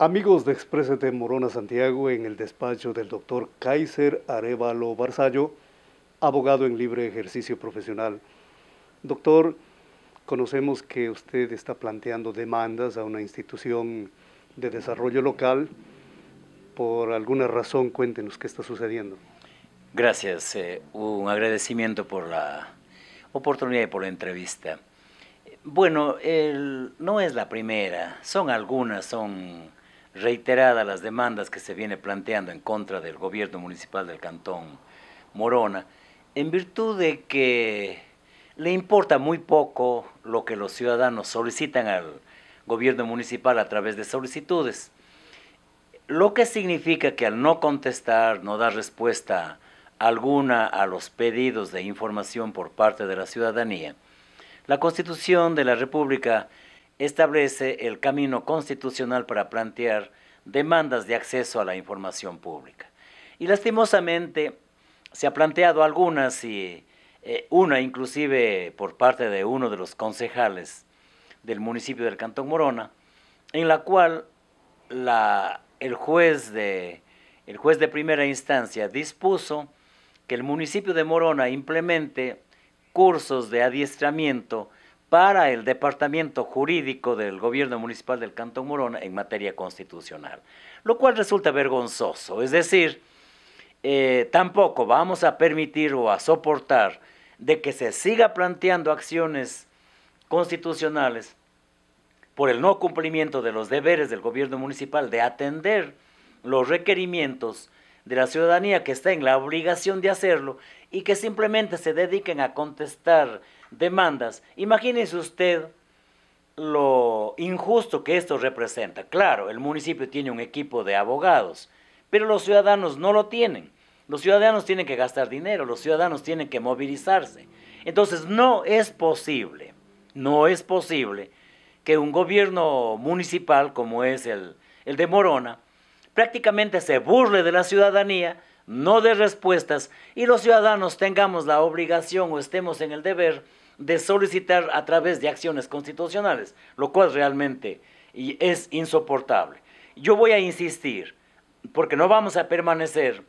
Amigos de de Morona Santiago, en el despacho del doctor Kaiser Arevalo Barzallo, abogado en libre ejercicio profesional. Doctor, conocemos que usted está planteando demandas a una institución de desarrollo local. Por alguna razón, cuéntenos qué está sucediendo. Gracias. Eh, un agradecimiento por la oportunidad y por la entrevista. Bueno, el, no es la primera, son algunas, son reiteradas las demandas que se viene planteando en contra del gobierno municipal del Cantón Morona, en virtud de que le importa muy poco lo que los ciudadanos solicitan al gobierno municipal a través de solicitudes. Lo que significa que al no contestar, no dar respuesta alguna a los pedidos de información por parte de la ciudadanía, la Constitución de la República establece el camino constitucional para plantear demandas de acceso a la información pública. Y lastimosamente se ha planteado algunas y eh, una inclusive por parte de uno de los concejales del municipio del Cantón Morona, en la cual el, juez de, el juez de primera instancia dispuso que el municipio de Morona implemente cursos de adiestramiento para el Departamento Jurídico del Gobierno Municipal del Cantón Morona en materia constitucional, lo cual resulta vergonzoso. Es decir, eh, tampoco vamos a permitir o a soportar de que se siga planteando acciones constitucionales por el no cumplimiento de los deberes del gobierno municipal de atender los requerimientos de la ciudadanía que está en la obligación de hacerlo y que simplemente se dediquen a contestar demandas. Imagínese usted lo injusto que esto representa. Claro, el municipio tiene un equipo de abogados, pero los ciudadanos no lo tienen. Los ciudadanos tienen que gastar dinero, los ciudadanos tienen que movilizarse. Entonces, no es posible, no es posible que un gobierno municipal como es el, el de Morona prácticamente se burle de la ciudadanía no de respuestas, y los ciudadanos tengamos la obligación o estemos en el deber de solicitar a través de acciones constitucionales, lo cual realmente es insoportable. Yo voy a insistir, porque no vamos a permanecer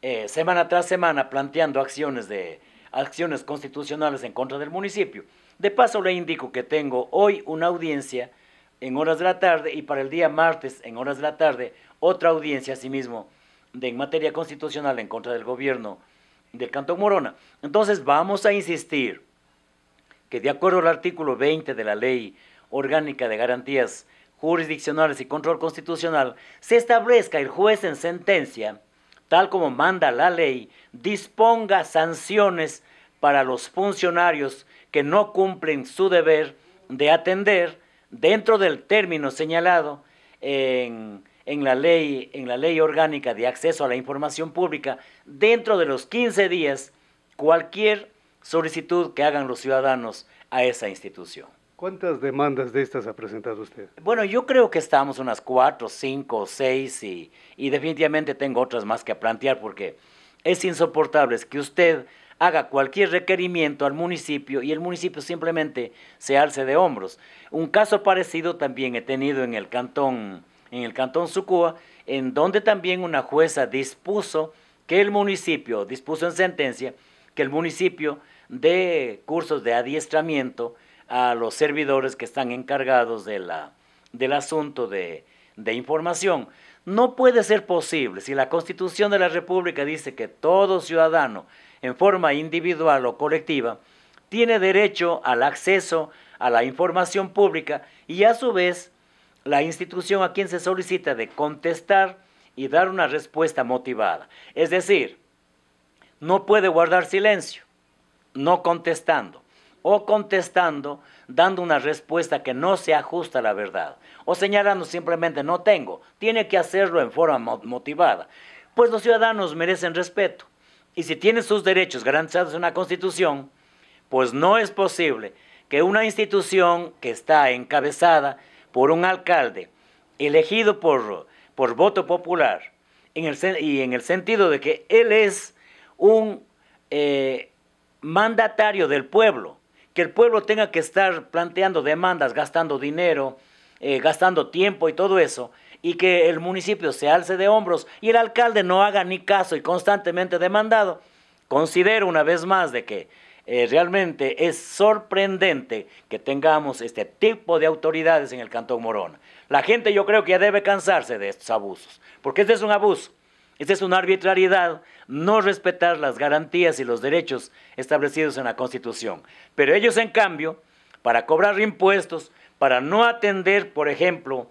eh, semana tras semana planteando acciones, de, acciones constitucionales en contra del municipio. De paso le indico que tengo hoy una audiencia en horas de la tarde y para el día martes en horas de la tarde otra audiencia asimismo en materia constitucional en contra del gobierno del Cantón Morona. Entonces vamos a insistir que de acuerdo al artículo 20 de la Ley Orgánica de Garantías Jurisdiccionales y Control Constitucional, se establezca el juez en sentencia, tal como manda la ley, disponga sanciones para los funcionarios que no cumplen su deber de atender dentro del término señalado en en la ley, en la ley orgánica de acceso a la información pública, dentro de los 15 días, cualquier solicitud que hagan los ciudadanos a esa institución. ¿Cuántas demandas de estas ha presentado usted? Bueno, yo creo que estamos unas cuatro, cinco, seis y, definitivamente tengo otras más que plantear porque es insoportable que usted haga cualquier requerimiento al municipio y el municipio simplemente se alce de hombros. Un caso parecido también he tenido en el cantón en el Cantón Sucúa, en donde también una jueza dispuso que el municipio, dispuso en sentencia, que el municipio dé cursos de adiestramiento a los servidores que están encargados de la, del asunto de, de información. No puede ser posible, si la Constitución de la República dice que todo ciudadano, en forma individual o colectiva, tiene derecho al acceso a la información pública y a su vez la institución a quien se solicita de contestar y dar una respuesta motivada. Es decir, no puede guardar silencio, no contestando, o contestando dando una respuesta que no se ajusta a la verdad, o señalando simplemente no tengo, tiene que hacerlo en forma motivada. Pues los ciudadanos merecen respeto, y si tienen sus derechos garantizados en la Constitución, pues no es posible que una institución que está encabezada por un alcalde elegido por, por voto popular, y en el sentido de que él es un eh, mandatario del pueblo, que el pueblo tenga que estar planteando demandas, gastando dinero, eh, gastando tiempo y todo eso, y que el municipio se alce de hombros y el alcalde no haga ni caso y constantemente demandado, considero una vez más de que eh, realmente es sorprendente que tengamos este tipo de autoridades en el Cantón Morona. La gente yo creo que ya debe cansarse de estos abusos, porque este es un abuso, este es una arbitrariedad, no respetar las garantías y los derechos establecidos en la Constitución. Pero ellos, en cambio, para cobrar impuestos, para no atender, por ejemplo,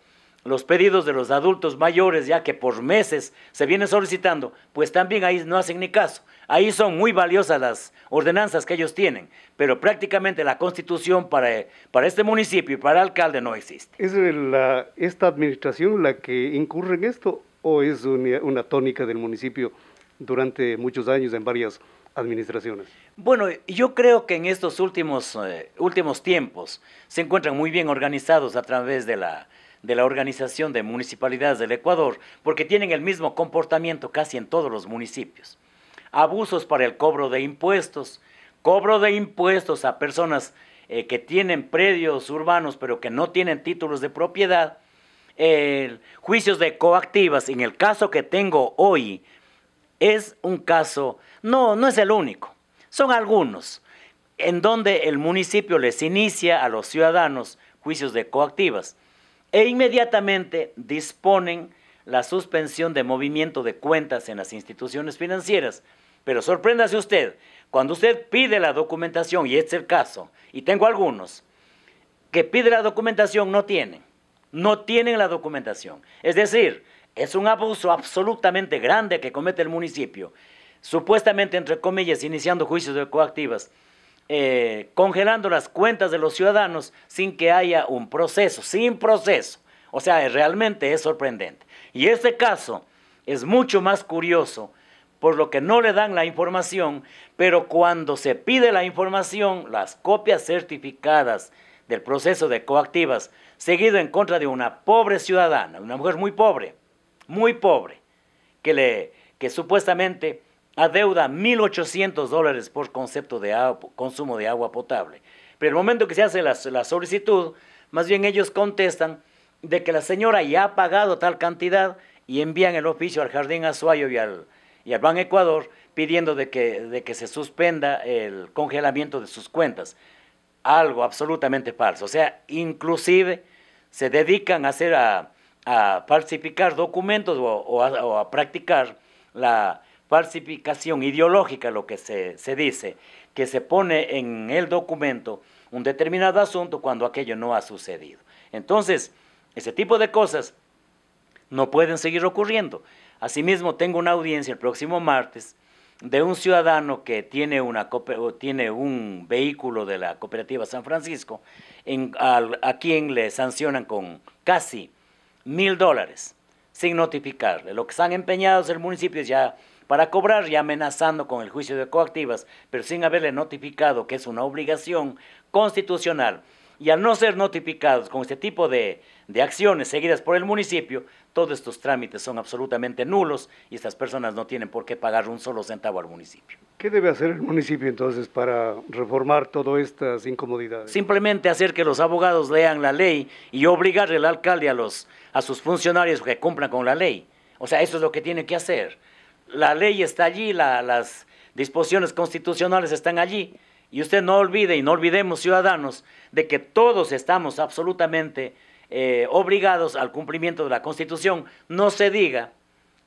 los pedidos de los adultos mayores, ya que por meses se vienen solicitando, pues también ahí no hacen ni caso. Ahí son muy valiosas las ordenanzas que ellos tienen, pero prácticamente la constitución para, para este municipio y para el alcalde no existe. ¿Es esta administración la que incurre en esto o es una, tónica del municipio durante muchos años en varias administraciones? Bueno, yo creo que en estos últimos, eh, últimos tiempos se encuentran muy bien organizados a través de la de la Organización de Municipalidades del Ecuador, porque tienen el mismo comportamiento casi en todos los municipios. Abusos para el cobro de impuestos, cobro de impuestos a personas eh, que tienen predios urbanos pero que no tienen títulos de propiedad, juicios de coactivas, en el caso que tengo hoy, es un caso, no, no es el único, son algunos, en donde el municipio les inicia a los ciudadanos juicios de coactivas e inmediatamente disponen la suspensión de movimiento de cuentas en las instituciones financieras. Pero sorpréndase usted, cuando usted pide la documentación, y este es el caso, y tengo algunos, que pide la documentación no tienen, no tienen la documentación. Es decir, es un abuso absolutamente grande que comete el municipio, supuestamente, entre comillas, iniciando juicios de coactivas. Eh, congelando las cuentas de los ciudadanos sin que haya un proceso, sin proceso. O sea, realmente es sorprendente. Y este caso es mucho más curioso por lo que no le dan la información, pero cuando se pide la información, las copias certificadas del proceso de coactivas, seguido en contra de una pobre ciudadana, una mujer muy pobre, muy pobre, que, le, que supuestamente adeuda 1.800 dólares por concepto de consumo de agua potable. Pero el momento que se hace la, solicitud, más bien ellos contestan de que la señora ya ha pagado tal cantidad y envían el oficio al Jardín Azuayo y al, Ban Ecuador pidiendo de que, de que se suspenda el congelamiento de sus cuentas. Algo absolutamente falso. O sea, inclusive se dedican a hacer a, falsificar documentos o, o a, practicar la, falsificación ideológica, lo que se, dice, que se pone en el documento un determinado asunto cuando aquello no ha sucedido. Entonces, ese tipo de cosas no pueden seguir ocurriendo. Asimismo, tengo una audiencia el próximo martes de un ciudadano que tiene, una, tiene un vehículo de la cooperativa San Francisco, en, a, quien le sancionan con casi mil dólares, sin notificarle. Lo que están empeñados el municipio es ya para cobrar y amenazando con el juicio de coactivas, pero sin haberle notificado que es una obligación constitucional. Y al no ser notificados con este tipo de, acciones seguidas por el municipio, todos estos trámites son absolutamente nulos y estas personas no tienen por qué pagar un solo centavo al municipio. ¿Qué debe hacer el municipio entonces para reformar todas estas incomodidades? Simplemente hacer que los abogados lean la ley y obligar al alcalde a, los, a sus funcionarios que cumplan con la ley. O sea, eso es lo que tiene que hacer la ley está allí, las disposiciones constitucionales están allí. Y usted no olvide y no olvidemos, ciudadanos, de que todos estamos absolutamente eh, obligados al cumplimiento de la Constitución. No se diga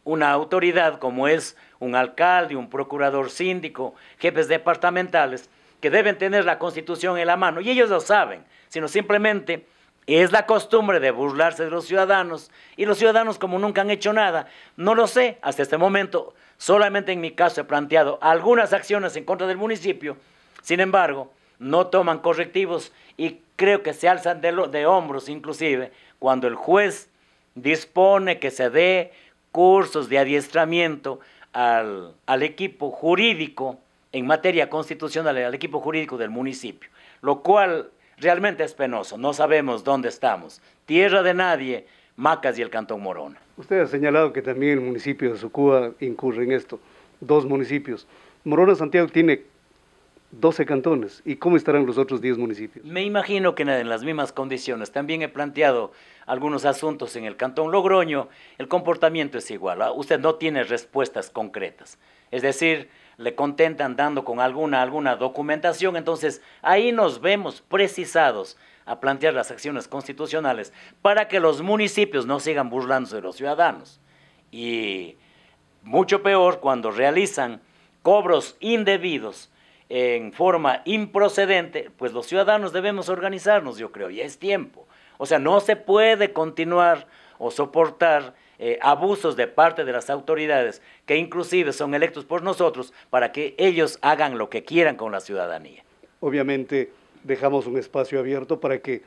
una autoridad como es un alcalde, un procurador síndico, jefes departamentales, que deben tener la Constitución en la mano. Y ellos lo saben, sino simplemente es la costumbre de burlarse de los ciudadanos y los ciudadanos como nunca han hecho nada, no lo sé, hasta este momento solamente en mi caso he planteado algunas acciones en contra del municipio, sin embargo, no toman correctivos y creo que se alzan de, de hombros inclusive cuando el juez dispone que se dé cursos de adiestramiento al, al equipo jurídico en materia constitucional, al equipo jurídico del municipio, lo cual Realmente es penoso, no sabemos dónde estamos. Tierra de nadie, Macas y el Cantón Morona. Usted ha señalado que también el municipio de Sucúa incurre en esto, dos municipios. Morona Santiago tiene 12 cantones, ¿y cómo estarán los otros 10 municipios? Me imagino que en las mismas condiciones. También he planteado algunos asuntos en el Cantón Logroño, el comportamiento es igual, ah, usted no tiene respuestas concretas. Es decir, le contentan dando con alguna, alguna documentación, entonces ahí nos vemos precisados a plantear las acciones constitucionales para que los municipios no sigan burlándose de los ciudadanos. Y mucho peor cuando realizan cobros indebidos en forma improcedente, pues los ciudadanos debemos organizarnos, yo creo, ya es tiempo. O sea, no se puede continuar o soportar eh, abusos de parte de las autoridades, que inclusive son electos por nosotros, para que ellos hagan lo que quieran con la ciudadanía. Obviamente dejamos un espacio abierto para que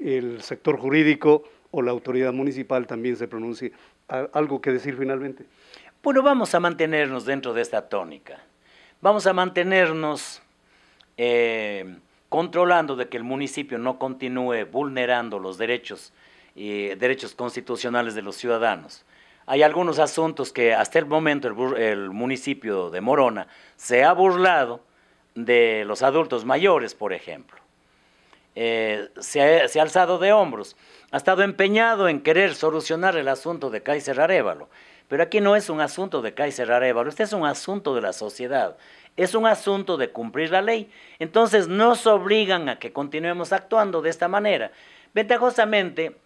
el sector jurídico o la autoridad municipal también se pronuncie. ¿Algo que decir finalmente? Bueno, vamos a mantenernos dentro de esta tónica. Vamos a mantenernos eh, controlando de que el municipio no continúe vulnerando los derechos y derechos constitucionales de los ciudadanos. Hay algunos asuntos que hasta el momento el, municipio de Morona se ha burlado de los adultos mayores, por ejemplo. Eh, se, ha, alzado de hombros, ha estado empeñado en querer solucionar el asunto de Kaiser Arevalo. Pero aquí no es un asunto de Kaiser Arevalo, este es un asunto de la sociedad, es un asunto de cumplir la ley. Entonces nos obligan a que continuemos actuando de esta manera. Ventajosamente,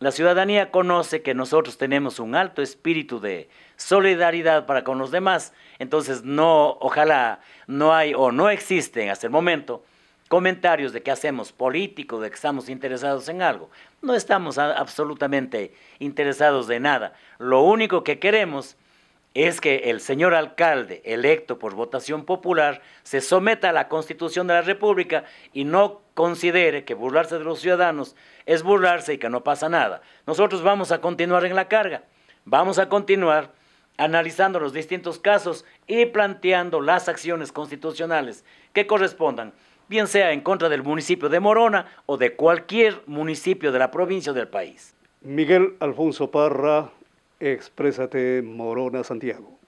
la ciudadanía conoce que nosotros tenemos un alto espíritu de solidaridad para con los demás, entonces no, ojalá no hay o no existen hasta el momento comentarios de que hacemos político, de que estamos interesados en algo. No estamos absolutamente interesados de nada. Lo único que queremos es que el señor alcalde electo por votación popular se someta a la Constitución de la República y no considere que burlarse de los ciudadanos es burlarse y que no pasa nada. Nosotros vamos a continuar en la carga, vamos a continuar analizando los distintos casos y planteando las acciones constitucionales que correspondan, bien sea en contra del municipio de Morona o de cualquier municipio de la provincia o del país. Miguel Alfonso Parra, Exprésate Morona Santiago.